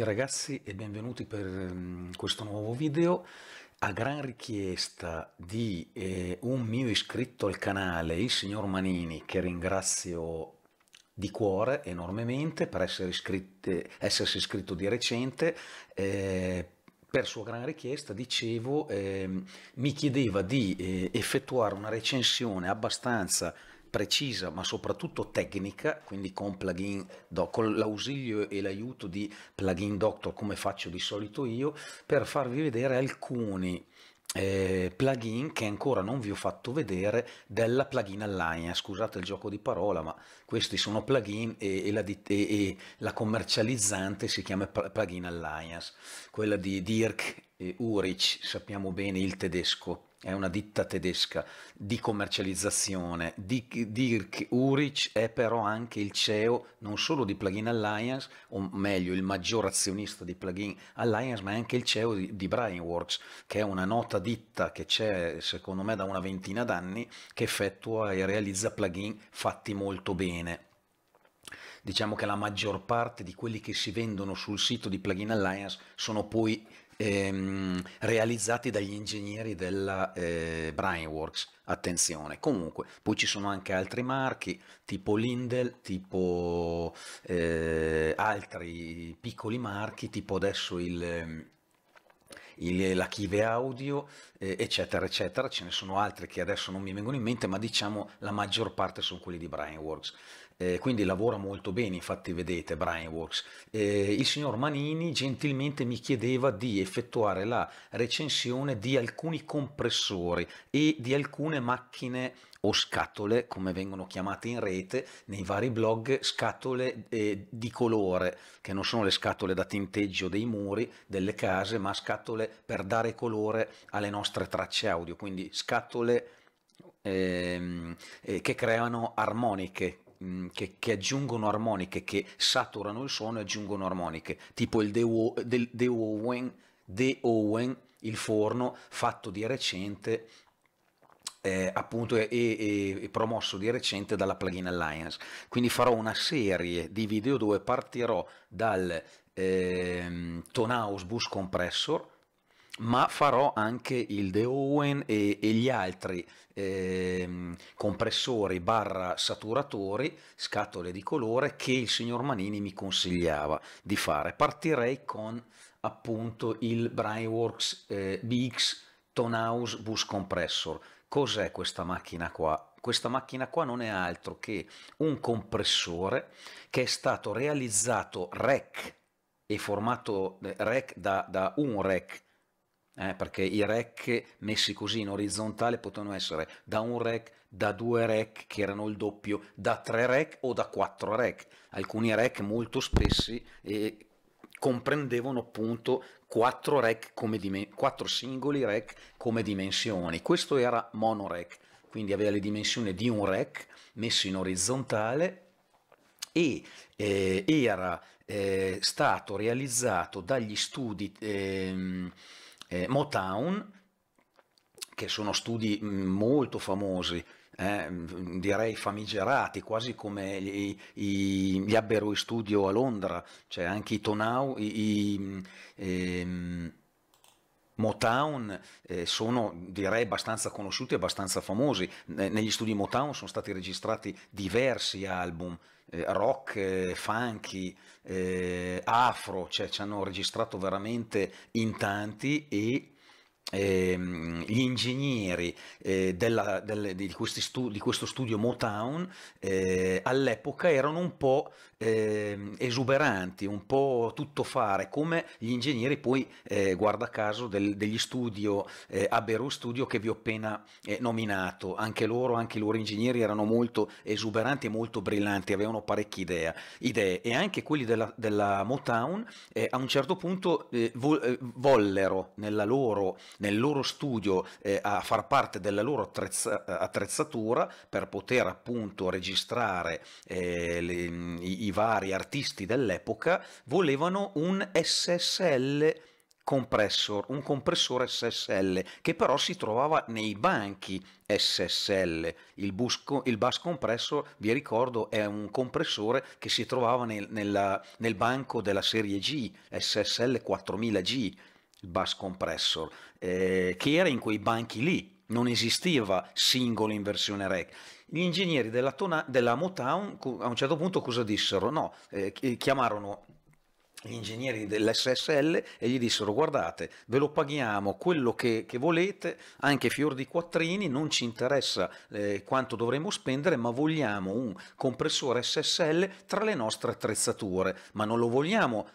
tutti ragazzi e benvenuti per mm, questo nuovo video. A gran richiesta di eh, un mio iscritto al canale, il signor Manini, che ringrazio di cuore enormemente per iscritte, essersi iscritto di recente, eh, per sua gran richiesta, dicevo, eh, mi chiedeva di eh, effettuare una recensione abbastanza precisa ma soprattutto tecnica, quindi con, plugin, con l'ausilio e l'aiuto di plugin doctor come faccio di solito io, per farvi vedere alcuni eh, plugin che ancora non vi ho fatto vedere della plugin alliance scusate il gioco di parola ma questi sono plugin e, e, la, e, e la, commercializzante si chiama plugin alliance quella di Dirk Urich sappiamo bene il tedesco è una ditta tedesca di commercializzazione. Dirk Urich è però anche il CEO non solo di Plugin Alliance, o meglio il maggior azionista di Plugin Alliance, ma è anche il CEO di, di Brainworks, che è una nota ditta che c'è secondo me da una ventina d'anni, che effettua e realizza plugin fatti molto bene diciamo che la maggior parte di quelli che si vendono sul sito di Plugin Alliance sono poi ehm, realizzati dagli ingegneri della eh, Brainworks, attenzione. Comunque, poi ci sono anche altri marchi, tipo Lindel, tipo eh, altri piccoli marchi, tipo adesso il ehm, il, la chive audio, eh, eccetera, eccetera. Ce ne sono altri che adesso non mi vengono in mente, ma diciamo la maggior parte sono quelli di Brainworks. Eh, quindi lavora molto bene, infatti vedete Brainworks. Eh, il signor Manini gentilmente mi chiedeva di effettuare la recensione di alcuni compressori e di alcune macchine o scatole, come vengono chiamate in rete, nei vari blog, scatole eh, di colore, che non sono le scatole da tinteggio dei muri, delle case, ma scatole per dare colore alle nostre tracce audio, quindi scatole eh, eh, che creano armoniche, mm, che, che, aggiungono armoniche, che saturano il suono e aggiungono armoniche, tipo il The, o- The, The Owen, The Owen, il forno fatto di recente eh, appunto e, è, è, promosso di recente dalla Plugin Alliance. Quindi farò una serie di video dove partirò dal ehm, Tonaus Bus Compressor, ma farò anche il De Owen e, e gli altri ehm, compressori barra saturatori, scatole di colore che il signor Manini mi consigliava di fare. Partirei con appunto il Brainworks eh, BX Tonaus Bus Compressor Cos'è questa macchina qua? Questa macchina qua non è altro che un compressore che è stato realizzato REC e formato eh, REC da, da un REC, eh, perché i REC messi così in orizzontale potevano essere da un REC, da due REC che erano il doppio, da tre REC o da quattro REC. Alcuni REC molto spessi eh, comprendevano appunto quattro, rack come dimen- quattro singoli rack come dimensioni. Questo era mono rack, quindi aveva le dimensioni di un rack messo in orizzontale e eh, era eh, stato realizzato dagli studi ehm, eh, Motown, che sono studi mm, molto famosi eh, direi famigerati, quasi come gli, gli, gli Aberoi Studio a Londra, cioè anche i Tonau, i, i ehm, Motown eh, sono direi abbastanza conosciuti e abbastanza famosi. Negli studi Motown sono stati registrati diversi album, eh, rock, eh, funky, eh, afro, cioè ci hanno registrato veramente in tanti e Ehm, gli ingegneri eh, della, del, di, stu, di, questo studio Motown eh, all'epoca erano un po' eh, esuberanti, un po' tuttofare, come gli ingegneri poi, eh, guarda caso, del, degli studio eh, Aberu Studio che vi ho appena eh, nominato. Anche loro, anche i loro ingegneri erano molto esuberanti e molto brillanti, avevano parecchie idea, idee e anche quelli della, della Motown eh, a un certo punto vo- vollero nella loro nel loro studio eh, a far parte della loro attrezza- eh, attrezzatura per poter appunto registrare eh, le, i, i vari artisti dell'epoca, volevano un SSL compressor, un compressore SSL che però si trovava nei banchi SSL. Il, busco, il bus compressor, vi ricordo, è un compressore che si trovava nel, nella, nel banco della serie G, SSL 4000G il bus compressor, eh, che era in quei banchi lì, non esisteva singolo in versione rec. Gli ingegneri della, tona, della Motown a un certo punto cosa dissero? No, eh, chiamarono gli ingegneri dell'SSL e gli dissero guardate ve lo paghiamo quello che, che volete anche fior di quattrini non ci interessa eh, quanto dovremmo spendere ma vogliamo un compressore SSL tra le nostre attrezzature ma non lo vogliamo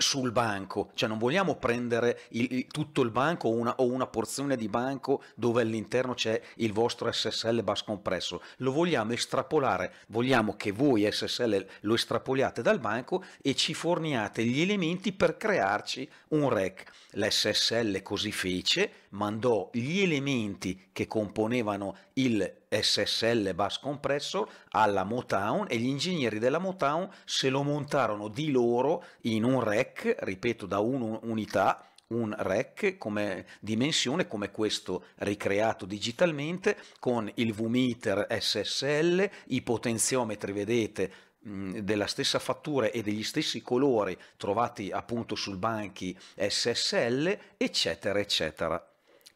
sul banco, cioè non vogliamo prendere il, tutto il banco una, o una porzione di banco dove all'interno c'è il vostro SSL bus compresso, lo vogliamo estrapolare, vogliamo che voi SSL lo estrapoliate dal banco e ci forniate gli elementi per crearci un REC. L'SSL così fece, mandò gli elementi che componevano il SSL Bus Compressor alla Motown e gli ingegneri della Motown se lo montarono di loro in un rack, ripeto, da un'unità un rack come dimensione come questo ricreato digitalmente con il V-meter SSL, i potenziometri vedete mm, della stessa fattura e degli stessi colori trovati appunto sul banchi SSL, eccetera, eccetera.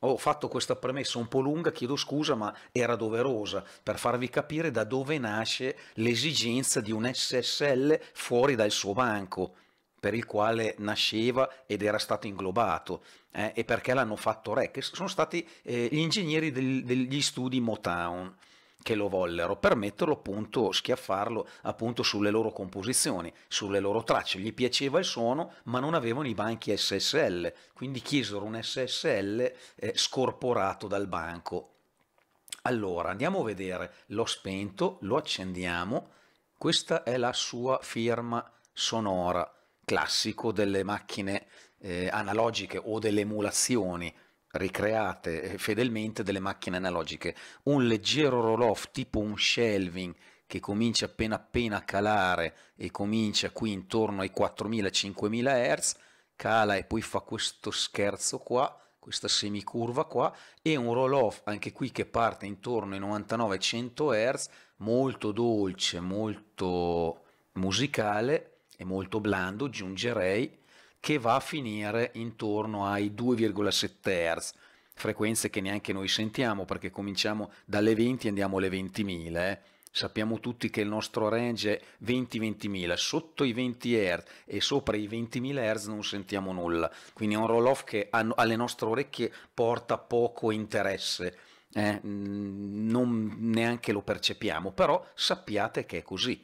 Ho fatto questa premessa un po' lunga, chiedo scusa, ma era doverosa per farvi capire da dove nasce l'esigenza di un SSL fuori dal suo banco per il quale nasceva ed era stato inglobato eh, e perché l'hanno fatto REC, sono stati eh, gli ingegneri del, degli studi Motown che lo vollero permetterlo appunto, schiaffarlo appunto sulle loro composizioni, sulle loro tracce. Gli piaceva il suono, ma non avevano i banchi SSL, quindi chiesero un SSL eh, scorporato dal banco. Allora, andiamo a vedere, l'ho spento, lo accendiamo, questa è la sua firma sonora, classico delle macchine eh, analogiche o delle emulazioni ricreate eh, fedelmente delle macchine analogiche. Un leggero roll-off tipo un shelving che comincia appena appena a calare e comincia qui intorno ai 4000-5000 Hz, cala e poi fa questo scherzo qua, questa semicurva qua, e un roll-off anche qui che parte intorno ai 99-100 Hz, molto dolce, molto musicale e molto blando, giungerei che va a finire intorno ai 2,7 Hz, frequenze che neanche noi sentiamo perché cominciamo dalle 20 e andiamo alle 20.000. Eh. Sappiamo tutti che il nostro range è 20-20.000, sotto i 20 Hz e sopra i 20.000 Hz non sentiamo nulla, quindi è un roll-off che alle nostre orecchie porta poco interesse, eh, non neanche lo percepiamo, però sappiate che è così,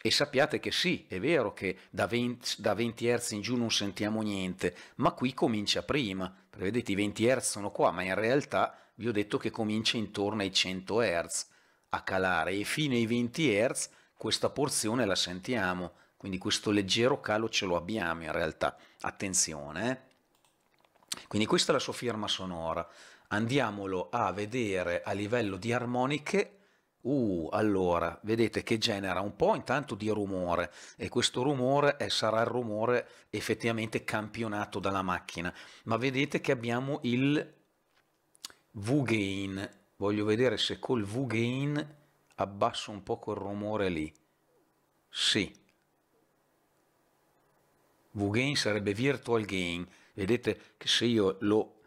e sappiate che sì, è vero che da 20, da 20 Hz in giù non sentiamo niente, ma qui comincia prima, vedete i 20 Hz sono qua, ma in realtà vi ho detto che comincia intorno ai 100 Hz a calare e fino ai 20 Hz questa porzione la sentiamo, quindi questo leggero calo ce lo abbiamo in realtà, attenzione. Eh? Quindi questa è la sua firma sonora, andiamolo a vedere a livello di armoniche Uh, allora, vedete che genera un po' intanto di rumore e questo rumore è, sarà il rumore effettivamente campionato dalla macchina, ma vedete che abbiamo il V-gain, voglio vedere se col V-gain abbasso un po' quel rumore lì, sì, V-gain sarebbe virtual gain, vedete che se io lo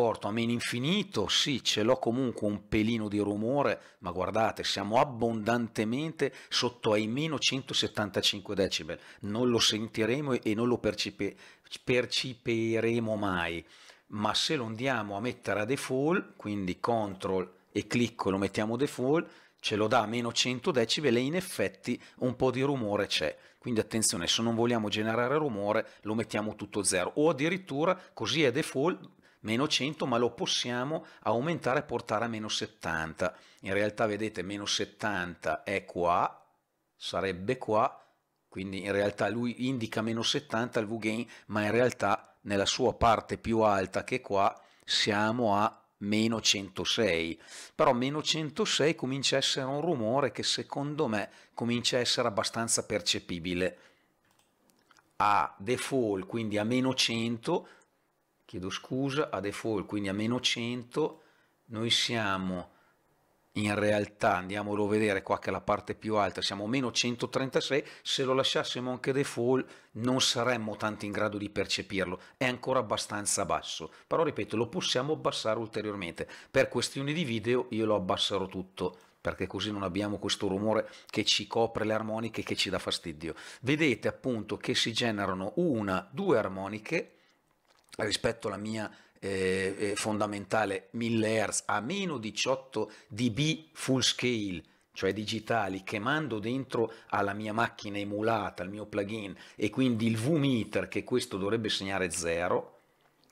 porto a meno infinito, sì, ce l'ho comunque un pelino di rumore, ma guardate, siamo abbondantemente sotto ai meno 175 decibel, non lo sentiremo e non lo percipe percipiremo mai, ma se lo andiamo a mettere a default, quindi CTRL e clicco lo mettiamo default, ce lo dà a meno 100 decibel e in effetti un po' di rumore c'è. Quindi attenzione, se non vogliamo generare rumore lo mettiamo tutto zero o addirittura così è default meno 100, ma lo possiamo aumentare e portare a meno 70. In realtà vedete meno 70 è qua, sarebbe qua, quindi in realtà lui indica meno 70 il VGain, ma in realtà nella sua parte più alta che qua siamo a meno 106 però meno 106 comincia a essere un rumore che secondo me comincia a essere abbastanza percepibile a default quindi a meno 100 chiedo scusa, a default, quindi a meno 100, noi siamo in realtà, andiamolo a vedere qua che è la parte più alta, siamo meno 136, se lo lasciassimo anche default non saremmo tanto in grado di percepirlo, è ancora abbastanza basso, però ripeto lo possiamo abbassare ulteriormente, per questioni di video io lo abbasserò tutto, perché così non abbiamo questo rumore che ci copre le armoniche e che ci dà fastidio. Vedete appunto che si generano una, due armoniche, rispetto alla mia eh, eh fondamentale 1000 Hz a meno 18 dB full scale cioè digitali che mando dentro alla mia macchina emulata, al mio plugin e quindi il V-meter che questo dovrebbe segnare 0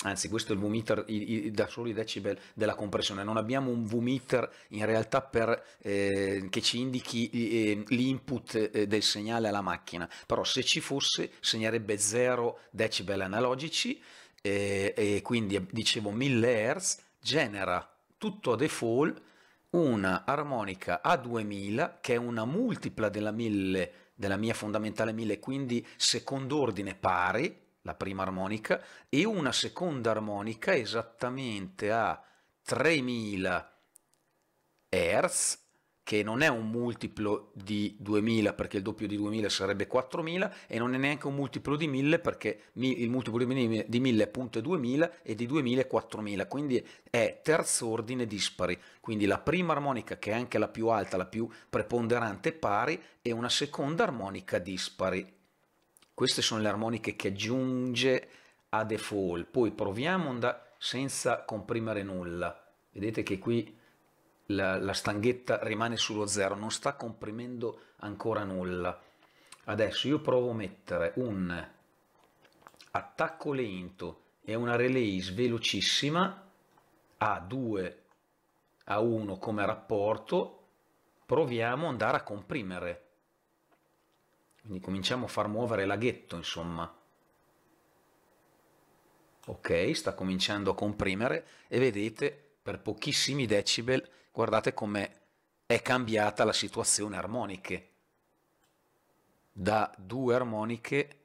anzi questo è il V-meter da soli decibel della compressione, non abbiamo un V-meter in realtà per, eh, che ci indichi eh, l'input eh, del segnale alla macchina, però se ci fosse segnerebbe 0 decibel analogici e, e quindi dicevo 1000 Hz genera tutto a default una armonica a 2000 che è una multipla della, 1000, della mia fondamentale 1000 quindi secondo ordine pari la prima armonica e una seconda armonica esattamente a 3000 Hz che non è un multiplo di 2000 perché il doppio di 2000 sarebbe 4000 e non è neanche un multiplo di 1000 perché il multiplo di 1000 è 2000 e di 2000 è 4000 quindi è terzo ordine dispari quindi la prima armonica che è anche la più alta la più preponderante pari e una seconda armonica dispari queste sono le armoniche che aggiunge a default poi proviamo senza comprimere nulla vedete che qui la, la stanghetta rimane sullo zero, non sta comprimendo ancora nulla. Adesso io provo a mettere un attacco lento e una release velocissima a 2 a 1 come rapporto, proviamo ad andare a comprimere. Quindi cominciamo a far muovere laghetto, insomma. Ok, sta cominciando a comprimere e vedete per pochissimi decibel guardate come è cambiata la situazione armoniche. Da due armoniche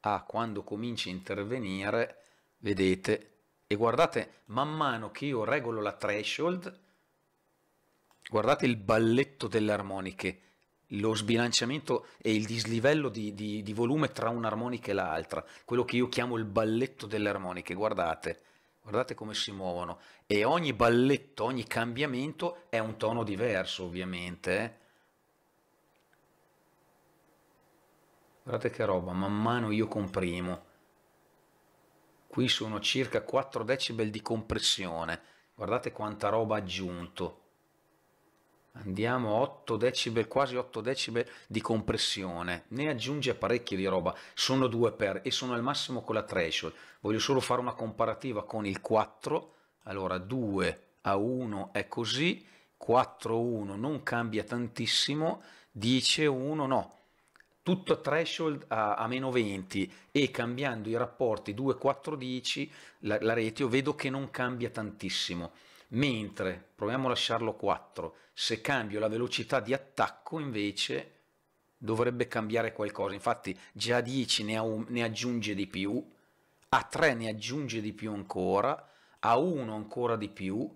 a quando cominci a intervenire, vedete, e guardate, man mano che io regolo la threshold, guardate il balletto delle armoniche, lo sbilanciamento e il dislivello di, di, di volume tra un'armonica e l'altra, quello che io chiamo il balletto delle armoniche, guardate guardate come si muovono e ogni balletto, ogni cambiamento è un tono diverso ovviamente. Guardate che roba, man mano io comprimo. Qui sono circa 4 decibel di compressione, guardate quanta roba aggiunto andiamo 8 decibel, quasi 8 decibel di compressione, ne aggiunge parecchio di roba, sono 2 per e sono al massimo con la threshold, voglio solo fare una comparativa con il 4, allora 2 a 1 è così, 4 a 1 non cambia tantissimo, 10 a 1 no, tutto threshold a, a, meno 20 e cambiando i rapporti 2, 4, 10 la, la ratio vedo che non cambia tantissimo mentre proviamo a lasciarlo 4, se cambio la velocità di attacco invece dovrebbe cambiare qualcosa, infatti già a 10 ne, un, ne aggiunge di più, a 3 ne aggiunge di più ancora, a 1 ancora di più,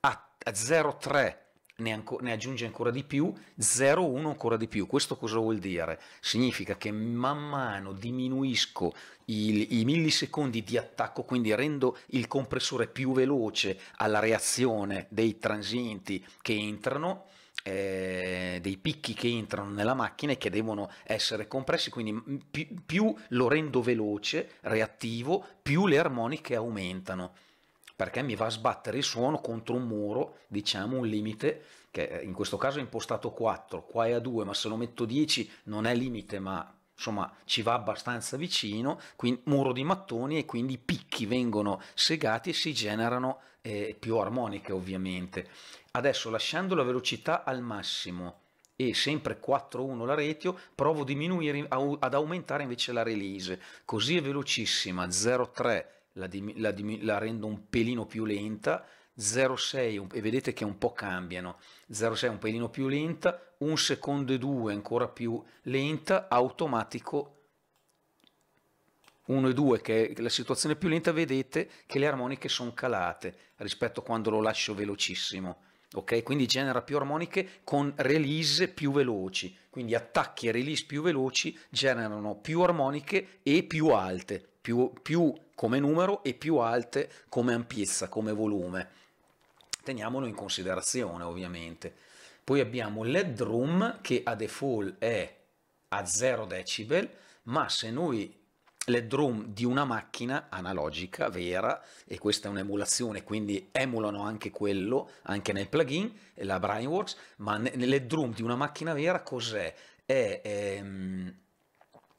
a, a 0,3 ne, anco, ne, aggiunge ancora di più, 0,1 ancora di più. Questo cosa vuol dire? Significa che man mano diminuisco il, i millisecondi di attacco, quindi rendo il compressore più veloce alla reazione dei transienti che entrano, eh, dei picchi che entrano nella macchina e che devono essere compressi, quindi più, più lo rendo veloce, reattivo, più le armoniche aumentano perché mi va a sbattere il suono contro un muro, diciamo un limite, che eh, in questo caso è impostato 4, qua è a 2, ma se lo metto 10 non è limite, ma insomma ci va abbastanza vicino, quindi muro di mattoni e quindi i picchi vengono segati e si generano eh, più armoniche ovviamente. Adesso lasciando la velocità al massimo e sempre 4-1 la ratio, provo a diminuire, ad aumentare invece la release, così è velocissima, 0-3, la, la, la rendo un pelino più lenta, 0,6 e vedete che un po' cambiano, 0,6 un pelino più lenta, un secondo e due ancora più lenta, automatico 1 e 2 che è la situazione più lenta, vedete che le armoniche sono calate rispetto a quando lo lascio velocissimo. Ok, quindi genera più armoniche con release più veloci, quindi attacchi e release più veloci generano più armoniche e più alte, più, più come numero e più alte come ampiezza, come volume. Teniamolo in considerazione ovviamente. Poi abbiamo l'head room che a default è a 0 decibel, ma se noi l'headroom di una macchina analogica, vera, e questa è un'emulazione, quindi emulano anche quello, anche nel plugin, la Brainworks, ma l'headroom di una macchina vera cos'è? È, è, ehm,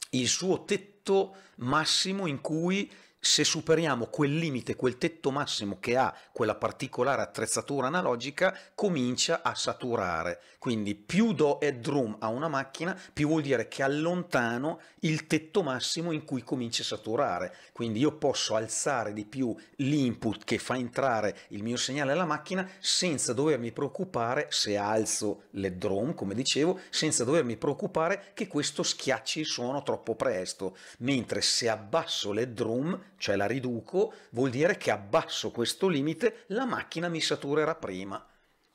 è il suo tetto momento massimo in cui se superiamo quel limite, quel tetto massimo che ha quella particolare attrezzatura analogica, comincia a saturare. Quindi più do headroom a una macchina, più vuol dire che allontano il tetto massimo in cui comincia a saturare. Quindi io posso alzare di più l'input che fa entrare il mio segnale alla macchina senza dovermi preoccupare se alzo l'headroom, come dicevo, senza dovermi preoccupare che questo schiacci il suono troppo presto. Mentre se abbasso l'headroom cioè la riduco, vuol dire che abbasso questo limite, la macchina mi saturerà prima,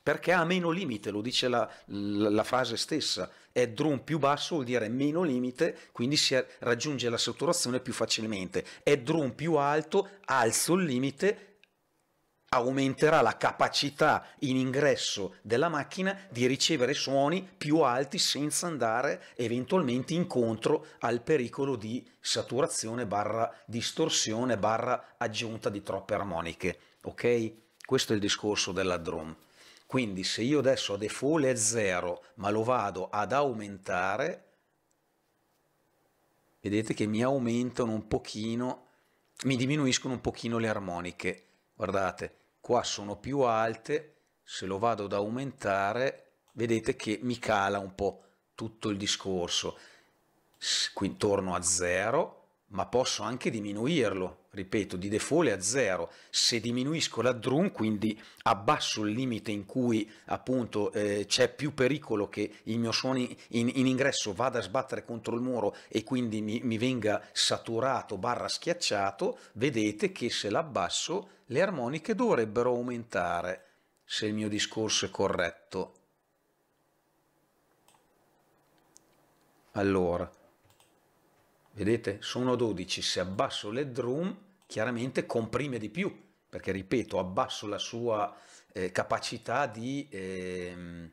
perché ha meno limite, lo dice la, la, la frase stessa, è drum più basso vuol dire meno limite, quindi si raggiunge la saturazione più facilmente, è drum più alto, alzo il limite, aumenterà la capacità in ingresso della macchina di ricevere suoni più alti senza andare eventualmente incontro al pericolo di saturazione barra distorsione barra aggiunta di troppe armoniche. Ok? Questo è il discorso della drum. Quindi se io adesso a default è 0 ma lo vado ad aumentare, vedete che mi aumentano un pochino, mi diminuiscono un pochino le armoniche. Guardate, qua sono più alte, se lo vado ad aumentare vedete che mi cala un po' tutto il discorso. Qui intorno a zero, ma posso anche diminuirlo, ripeto, di default è a zero. se diminuisco la drun, quindi abbasso il limite in cui appunto eh, c'è più pericolo che il mio suono in, in, ingresso vada a sbattere contro il muro e quindi mi, mi venga saturato barra schiacciato, vedete che se l'abbasso le armoniche dovrebbero aumentare, se il mio discorso è corretto. Allora, vedete sono 12 se abbasso le drum chiaramente comprime di più, perché ripeto, abbasso la sua eh, capacità di, eh,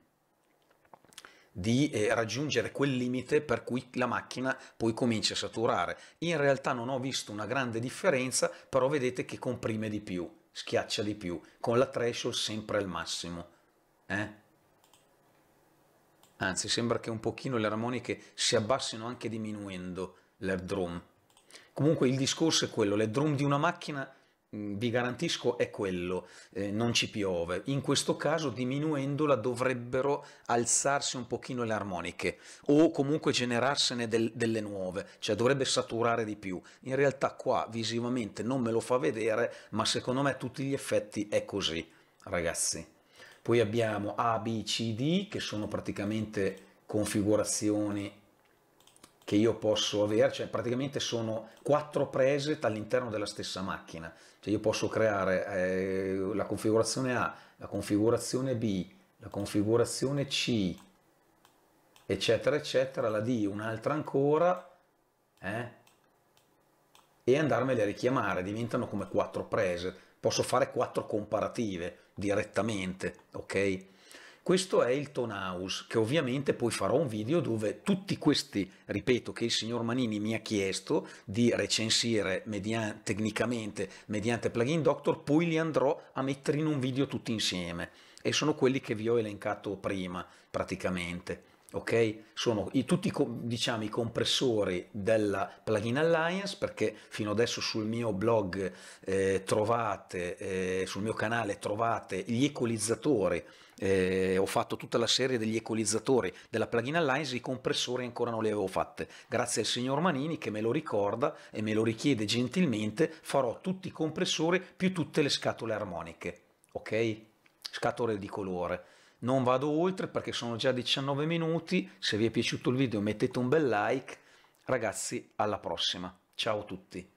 di eh, raggiungere quel limite per cui la macchina poi comincia a saturare. In realtà non ho visto una grande differenza, però vedete che comprime di più, schiaccia di più, con la threshold sempre al massimo. Eh? Anzi, sembra che un pochino le armoniche si abbassino anche diminuendo l'air drum. Comunque il discorso è quello, le drum di una macchina mm, vi garantisco è quello, eh, non ci piove. In questo caso diminuendola dovrebbero alzarsi un pochino le armoniche o comunque generarsene del, delle nuove, cioè dovrebbe saturare di più. In realtà qua visivamente non me lo fa vedere, ma secondo me a tutti gli effetti è così, ragazzi. Poi abbiamo A, B, C, D che sono praticamente configurazioni che io posso avere, cioè praticamente sono quattro preset all'interno della stessa macchina, cioè io posso creare eh, la configurazione A, la configurazione B, la configurazione C, eccetera eccetera, la D un'altra ancora, eh, e andarmele a richiamare, diventano come quattro preset, posso fare quattro comparative direttamente, ok? Questo è il tone house, che ovviamente poi farò un video dove tutti questi, ripeto, che il signor Manini mi ha chiesto di recensire mediante, tecnicamente mediante Plugin Doctor, poi li andrò a mettere in un video tutti insieme. E sono quelli che vi ho elencato prima, praticamente ok? Sono i, tutti diciamo, i compressori della Plugin Alliance perché fino adesso sul mio blog eh, trovate, eh, sul mio canale trovate gli equalizzatori, eh, ho fatto tutta la serie degli equalizzatori della Plugin Alliance, i compressori ancora non li avevo fatti. Grazie al signor Manini che me lo ricorda e me lo richiede gentilmente, farò tutti i compressori più tutte le scatole armoniche, ok? Scatole di colore non vado oltre perché sono già 19 minuti, se vi è piaciuto il video mettete un bel like, ragazzi alla prossima, ciao a tutti!